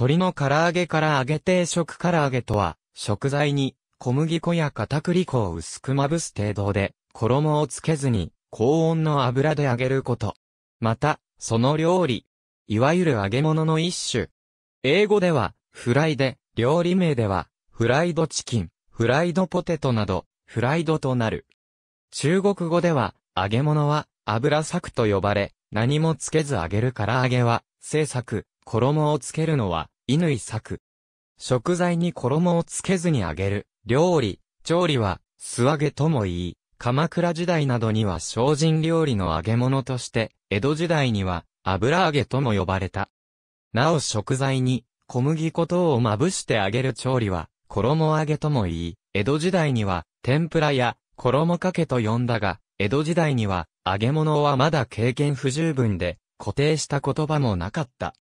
鶏の唐揚げから揚げ定食唐揚げとは、食材に小麦粉や片栗粉を薄くまぶす程度で、衣をつけずに高温の油で揚げること。また、その料理、いわゆる揚げ物の一種。英語では、フライで、料理名では、フライドチキン、フライドポテトなど、フライドとなる。中国語では、揚げ物は、油作と呼ばれ、何もつけず揚げる唐揚げは、製作、衣をつけるのは、乾作。食材に衣をつけずに揚げる、料理、調理は、素揚げとも言い、鎌倉時代などには精進料理の揚げ物として、江戸時代には、油揚げとも呼ばれた。なお食材に、小麦粉等をまぶして揚げる調理は、衣揚げとも言い、江戸時代には、天ぷらや、衣かけと呼んだが、江戸時代には、揚げ物はまだ経験不十分で、固定した言葉もなかった。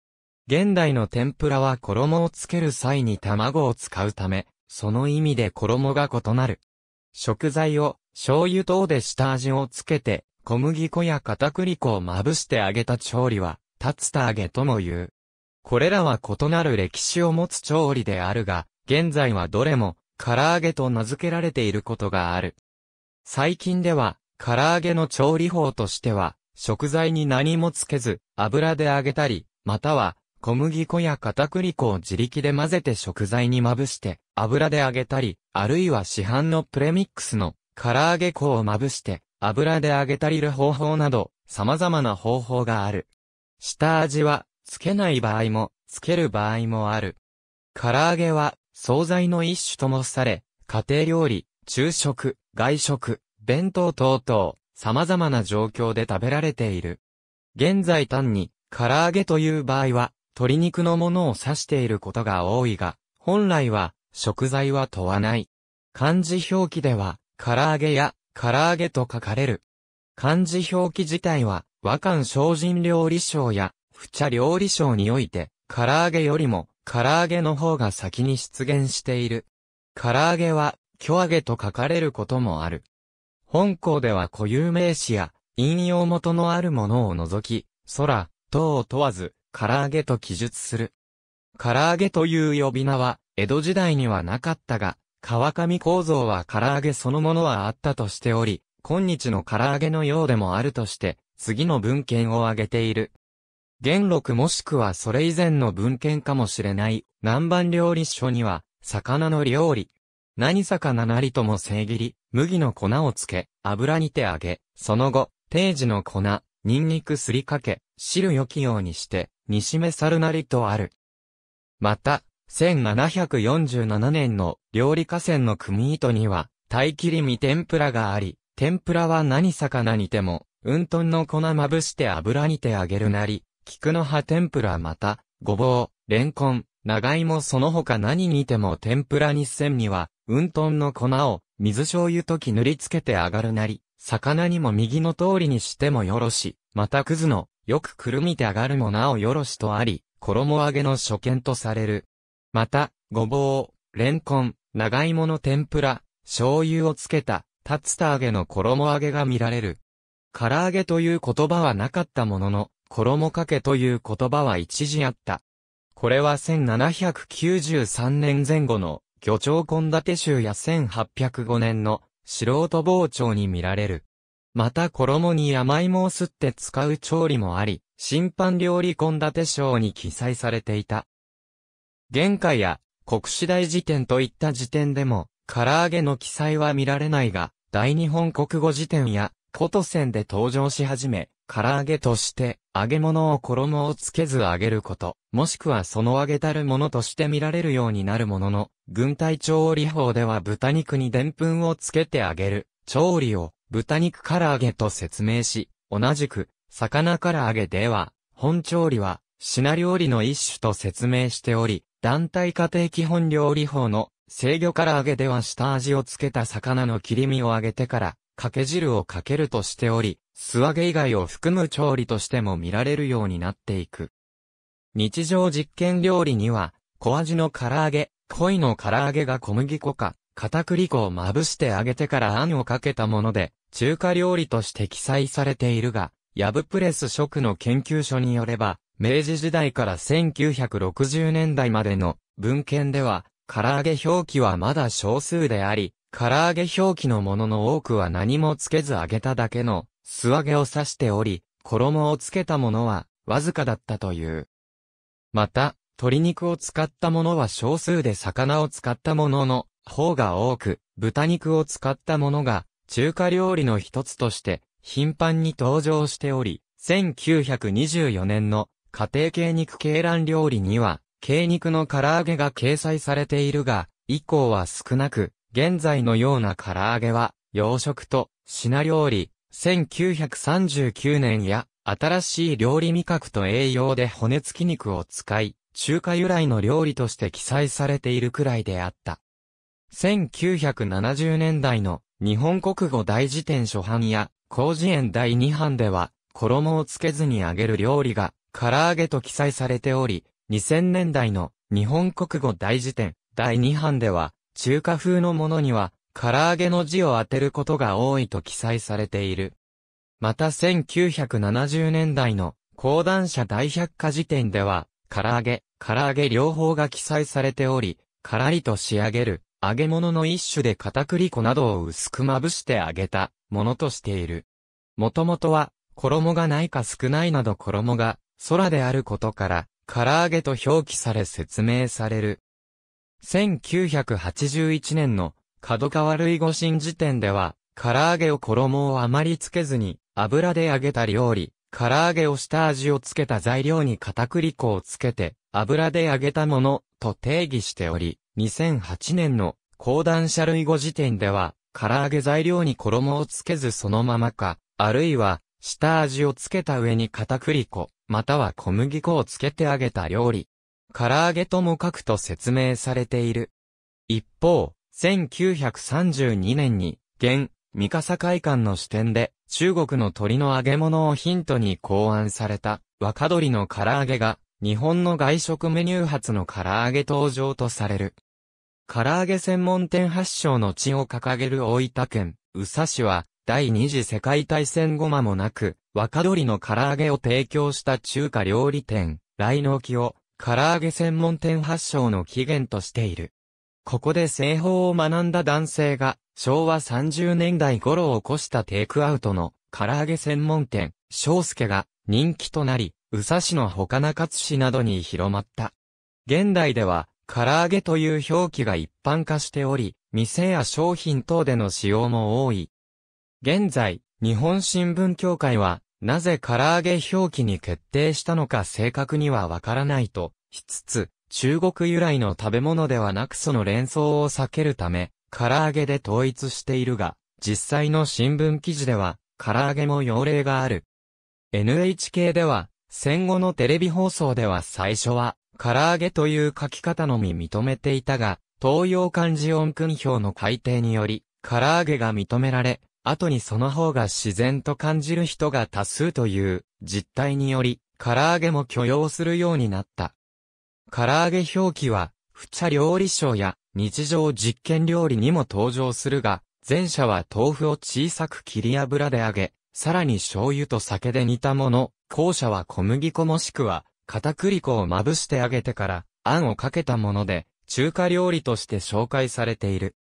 現代の天ぷらは衣をつける際に卵を使うため、その意味で衣が異なる。食材を醤油等で下味をつけて、小麦粉や片栗粉をまぶして揚げた調理は、立つ揚げとも言う。これらは異なる歴史を持つ調理であるが、現在はどれも、唐揚げと名付けられていることがある。最近では、唐揚げの調理法としては、食材に何もつけず、油で揚げたり、または、小麦粉や片栗粉を自力で混ぜて食材にまぶして、油で揚げたり、あるいは市販のプレミックスの唐揚げ粉をまぶして、油で揚げたりる方法など、様々な方法がある。下味は、つけない場合も、つける場合もある。唐揚げは、惣菜の一種ともされ、家庭料理、昼食、外食、弁当等々、様々な状況で食べられている。現在単に、唐揚げという場合は、鶏肉のものを指していることが多いが、本来は、食材は問わない。漢字表記では、唐揚げや、唐揚げと書かれる。漢字表記自体は、和漢精進料理賞や、不茶料理賞において、唐揚げよりも、唐揚げの方が先に出現している。唐揚げは、巨揚げと書かれることもある。本校では固有名詞や、引用元のあるものを除き、空、等を問わず、唐揚げと記述する。唐揚げという呼び名は、江戸時代にはなかったが、川上構造は唐揚げそのものはあったとしており、今日の唐揚げのようでもあるとして、次の文献を挙げている。元禄もしくはそれ以前の文献かもしれない、南蛮料理書には、魚の料理、何魚なりとも正切り、麦の粉をつけ、油にて揚げ、その後、定時の粉、ニンニクすりかけ、汁良きようにして、煮しめさるなりとある。また、1747年の料理河川の組糸には、大切り身天ぷらがあり、天ぷらは何魚にても、うんとんの粉まぶして油にて揚げるなり、菊の葉天ぷらまた、ごぼう、れんこん、長芋その他何にても天ぷらにせんには、うんとんの粉を、水醤油とき塗りつけて上がるなり、魚にも右の通りにしてもよろし、またくずの、よくくるみて上がるもなおよろしとあり、衣揚げの初見とされる。また、ごぼう、レンコン、長芋の天ぷら、醤油をつけた、竜田揚げの衣揚げが見られる。唐揚げという言葉はなかったものの、衣かけという言葉は一時あった。これは1793年前後の魚鳥献立集や1805年の素人包丁に見られる。また衣に山芋をすって使う調理もあり、審判料理献立賞に記載されていた。玄海や国史大辞典といった辞典でも、唐揚げの記載は見られないが、大日本国語辞典や、古都船で登場し始め、唐揚げとして、揚げ物を衣をつけず揚げること、もしくはその揚げたるものとして見られるようになるものの、軍隊調理法では豚肉にでんぷんをつけて揚げる、調理を豚肉唐揚げと説明し、同じく、魚唐揚げでは、本調理は、品料理の一種と説明しており、団体家庭基本料理法の制御唐揚げでは下味をつけた魚の切り身を揚げてから、かけ汁をかけるとしており、素揚げ以外を含む調理としても見られるようになっていく。日常実験料理には、小味の唐揚げ、濃いの唐揚げが小麦粉か、片栗粉をまぶして揚げてからあんをかけたもので、中華料理として記載されているが、ヤブプレス食の研究所によれば、明治時代から1960年代までの文献では、唐揚げ表記はまだ少数であり、唐揚げ表記のものの多くは何もつけず揚げただけの素揚げを指しており、衣をつけたものはわずかだったという。また、鶏肉を使ったものは少数で魚を使ったものの方が多く、豚肉を使ったものが中華料理の一つとして頻繁に登場しており、1924年の家庭系肉鶏卵料理には、鶏肉の唐揚げが掲載されているが、以降は少なく、現在のような唐揚げは、洋食と品料理、1939年や、新しい料理味覚と栄養で骨付き肉を使い、中華由来の料理として記載されているくらいであった。1970年代の日本国語大辞典初版や、工事園第2版では、衣をつけずに揚げる料理が、唐揚げと記載されており、2000年代の日本国語大辞典第2版では、中華風のものには、唐揚げの字を当てることが多いと記載されている。また1970年代の講談社大百科辞典では、唐揚げ、唐揚げ両方が記載されており、カラりと仕上げる、揚げ物の一種で片栗粉などを薄くまぶして揚げたものとしている。もともとは、衣がないか少ないなど衣が空であることから、唐揚げと表記され説明される。1981年の角川類語新時点では、唐揚げを衣をあまりつけずに、油で揚げた料理、唐揚げを下味をつけた材料に片栗粉をつけて、油で揚げたもの、と定義しており、2008年の講談社類語時点では、唐揚げ材料に衣をつけずそのままか、あるいは、下味をつけた上に片栗粉、または小麦粉をつけて揚げた料理、唐揚げとも書くと説明されている。一方、1932年に、現、三笠会館の支店で、中国の鳥の揚げ物をヒントに考案された、若鳥の唐揚げが、日本の外食メニュー発の唐揚げ登場とされる。唐揚げ専門店発祥の地を掲げる大分県、宇佐市は、第二次世界大戦後間もなく、若鳥の唐揚げを提供した中華料理店、来農機を、唐揚げ専門店発祥の起源としている。ここで製法を学んだ男性が、昭和30年代頃起こしたテイクアウトの唐揚げ専門店、章介が人気となり、宇佐市の他中津市などに広まった。現代では、唐揚げという表記が一般化しており、店や商品等での使用も多い。現在、日本新聞協会は、なぜ唐揚げ表記に決定したのか正確にはわからないとしつつ、中国由来の食べ物ではなくその連想を避けるため、唐揚げで統一しているが、実際の新聞記事では、唐揚げも用例がある。NHK では、戦後のテレビ放送では最初は、唐揚げという書き方のみ認めていたが、東洋漢字音訓表の改定により、唐揚げが認められ、後にその方が自然と感じる人が多数という実態により、唐揚げも許容するようになった。唐揚げ表記は、不茶料理賞や日常実験料理にも登場するが、前者は豆腐を小さく切り油で揚げ、さらに醤油と酒で煮たもの、後者は小麦粉もしくは片栗粉をまぶして揚げてから、あんをかけたもので、中華料理として紹介されている。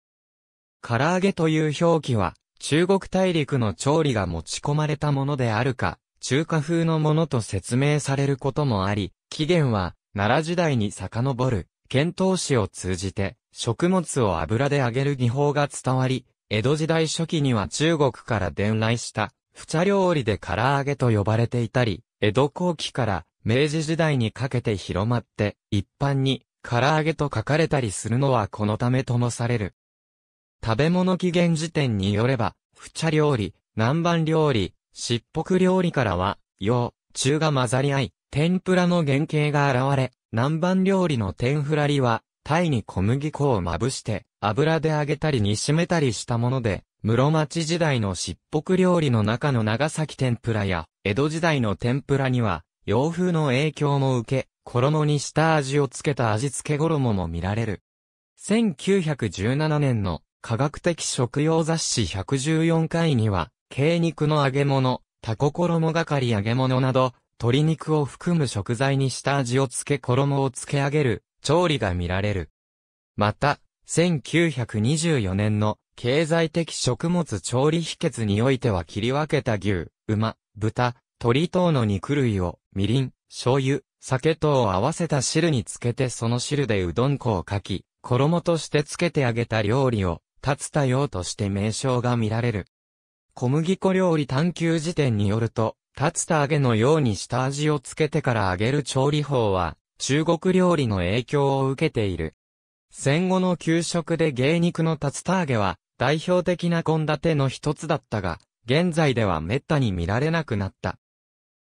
唐揚げという表記は、中国大陸の調理が持ち込まれたものであるか、中華風のものと説明されることもあり、起源は、奈良時代に遡る、遣唐使を通じて、食物を油で揚げる技法が伝わり、江戸時代初期には中国から伝来した、不茶料理で唐揚げと呼ばれていたり、江戸後期から明治時代にかけて広まって、一般に唐揚げと書かれたりするのはこのためともされる。食べ物起源時点によれば、チ茶料理、南蛮料理、しっぽく料理からは、洋、中が混ざり合い、天ぷらの原型が現れ、南蛮料理の天ふらりは、タイに小麦粉をまぶして、油で揚げたり煮しめたりしたもので、室町時代のしっぽく料理の中の長崎天ぷらや、江戸時代の天ぷらには、洋風の影響も受け、衣に下味をつけた味付け衣も見られる。1917年の科学的食用雑誌114回には、鶏肉の揚げ物、タコ衣がかり揚げ物など、鶏肉を含む食材に下味をつけ衣をつけ上げる、調理が見られる。また、1924年の経済的食物調理秘訣においては切り分けた牛、馬、豚、鶏等の肉類を、みりん、醤油、酒等を合わせた汁につけてその汁でうどん粉をかき、衣としてつけてあげた料理を、立つ多用として名称が見られる。小麦粉料理探求辞典によると、立つた揚げのように下味をつけてから揚げる調理法は、中国料理の影響を受けている。戦後の給食で芸肉の竜田揚げは代表的な献立の一つだったが、現在では滅多に見られなくなった。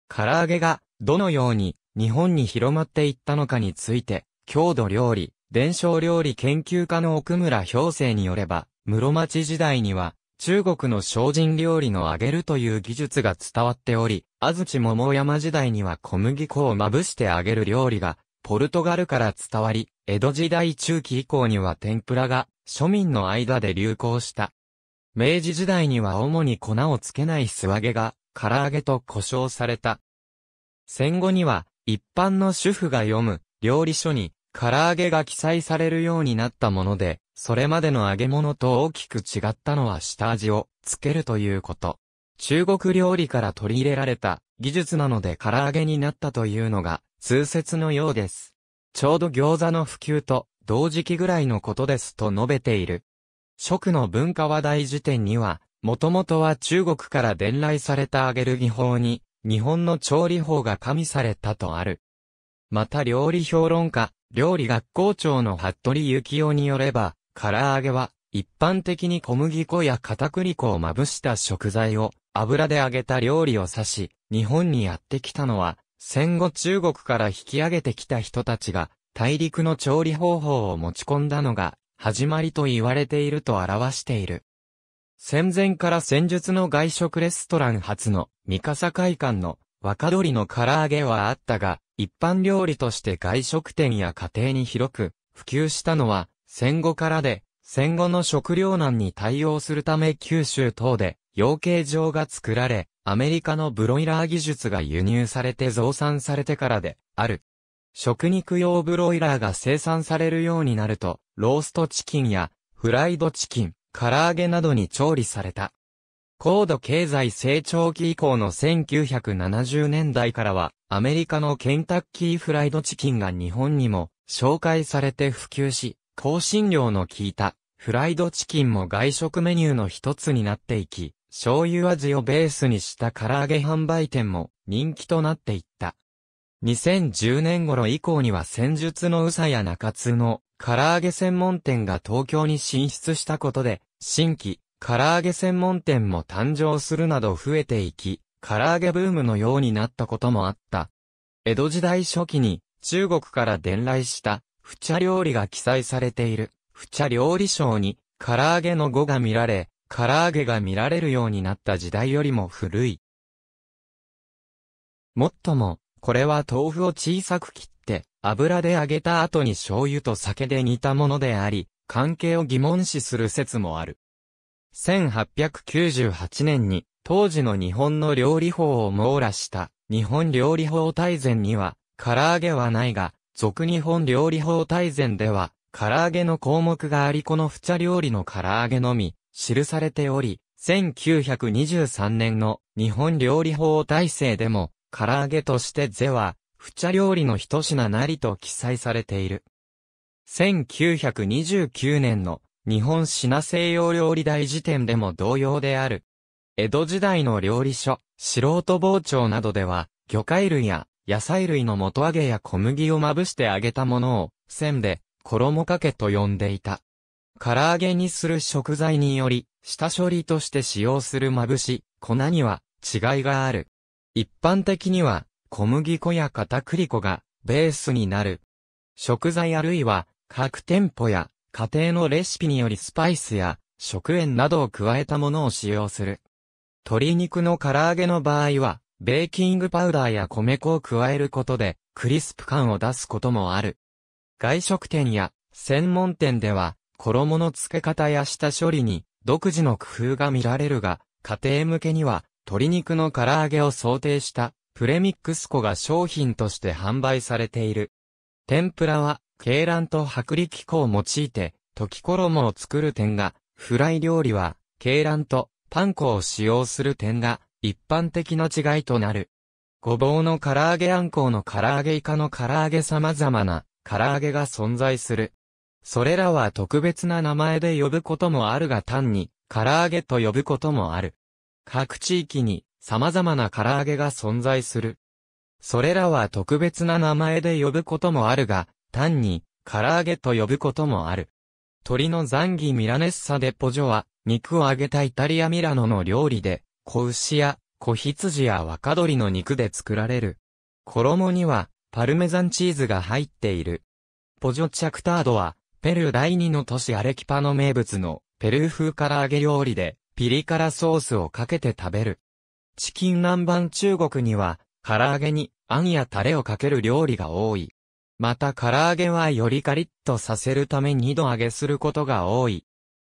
唐揚げがどのように日本に広まっていったのかについて、郷土料理、伝承料理研究家の奥村氷生によれば、室町時代には、中国の精進料理の揚げるという技術が伝わっており、安土桃山時代には小麦粉をまぶして揚げる料理が、ポルトガルから伝わり、江戸時代中期以降には天ぷらが庶民の間で流行した。明治時代には主に粉をつけない素揚げが、唐揚げと呼称された。戦後には、一般の主婦が読む料理書に唐揚げが記載されるようになったもので、それまでの揚げ物と大きく違ったのは下味をつけるということ。中国料理から取り入れられた技術なので唐揚げになったというのが通説のようです。ちょうど餃子の普及と同時期ぐらいのことですと述べている。食の文化話題辞典には、もともとは中国から伝来された揚げる技法に、日本の調理法が加味されたとある。また料理評論家、料理学校長の服部幸雄によれば、唐揚げは、一般的に小麦粉や片栗粉をまぶした食材を油で揚げた料理を指し、日本にやってきたのは、戦後中国から引き上げてきた人たちが、大陸の調理方法を持ち込んだのが、始まりと言われていると表している。戦前から戦術の外食レストラン初の、三笠会館の若鶏の唐揚げはあったが、一般料理として外食店や家庭に広く普及したのは戦後からで、戦後の食糧難に対応するため九州等で養鶏場が作られ、アメリカのブロイラー技術が輸入されて増産されてからである。食肉用ブロイラーが生産されるようになると、ローストチキンやフライドチキン、唐揚げなどに調理された。高度経済成長期以降の1970年代からは、アメリカのケンタッキーフライドチキンが日本にも紹介されて普及し、香辛料の効いたフライドチキンも外食メニューの一つになっていき、醤油味をベースにした唐揚げ販売店も人気となっていった。2010年頃以降には戦術の宇佐や中津の唐揚げ専門店が東京に進出したことで、新規唐揚げ専門店も誕生するなど増えていき、唐揚げブームのようになったこともあった。江戸時代初期に中国から伝来した不茶料理が記載されている不茶料理賞に唐揚げの語が見られ、唐揚げが見られるようになった時代よりも古い。もっとも、これは豆腐を小さく切って油で揚げた後に醤油と酒で煮たものであり、関係を疑問視する説もある。1898年に当時の日本の料理法を網羅した日本料理法大全には唐揚げはないが、俗日本料理法大全では唐揚げの項目がありこの不茶料理の唐揚げのみ記されており、1923年の日本料理法大成でも唐揚げとして是は不茶料理の一品なりと記載されている。1929年の日本品西洋料理大辞典でも同様である。江戸時代の料理書、素人包丁などでは、魚介類や野菜類の元揚げや小麦をまぶして揚げたものを、線で、衣かけと呼んでいた。唐揚げにする食材により、下処理として使用するまぶし、粉には違いがある。一般的には、小麦粉や片栗粉がベースになる。食材あるいは、各店舗や家庭のレシピによりスパイスや食塩などを加えたものを使用する。鶏肉の唐揚げの場合は、ベーキングパウダーや米粉を加えることで、クリスプ感を出すこともある。外食店や専門店では、衣の付け方や下処理に独自の工夫が見られるが、家庭向けには、鶏肉の唐揚げを想定したプレミックス粉が商品として販売されている。天ぷらは鶏卵と薄力粉を用いて、溶き衣を作る点が、フライ料理は、鶏卵とパン粉を使用する点が、一般的な違いとなる。ごぼうの唐揚げあんこうの唐揚げイカの唐揚げ様々な唐揚げが存在する。それらは特別な名前で呼ぶこともあるが単に唐揚げと呼ぶこともある。各地域に様々な唐揚げが存在する。それらは特別な名前で呼ぶこともあるが、単に、唐揚げと呼ぶこともある。鶏のザンギミラネッサでポジョは、肉を揚げたイタリアミラノの料理で、子牛や、子羊や若鶏の肉で作られる。衣には、パルメザンチーズが入っている。ポジョチャクタードは、ペルー第二の都市アレキパの名物の、ペルー風唐揚げ料理で、ピリ辛ソースをかけて食べる。チキン南蛮中国には、唐揚げに、あんやタレをかける料理が多い。また唐揚げはよりカリッとさせるため2度揚げすることが多い。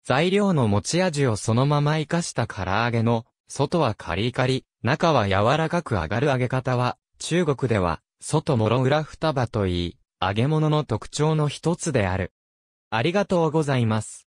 材料の持ち味をそのまま生かした唐揚げの、外はカリカリ、中は柔らかく揚がる揚げ方は、中国では、外もろ裏双葉といい、揚げ物の特徴の一つである。ありがとうございます。